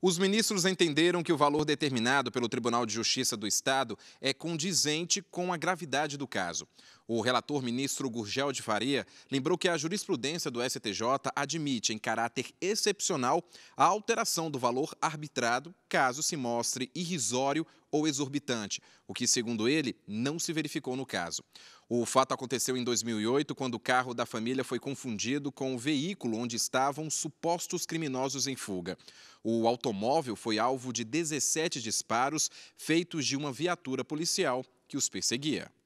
Os ministros entenderam que o valor determinado pelo Tribunal de Justiça do Estado é condizente com a gravidade do caso. O relator ministro Gurgel de Faria lembrou que a jurisprudência do STJ admite, em caráter excepcional, a alteração do valor arbitrado caso se mostre irrisório ou exorbitante, o que, segundo ele, não se verificou no caso. O fato aconteceu em 2008, quando o carro da família foi confundido com o veículo onde estavam supostos criminosos em fuga. O automóvel foi alvo de 17 disparos feitos de uma viatura policial que os perseguia.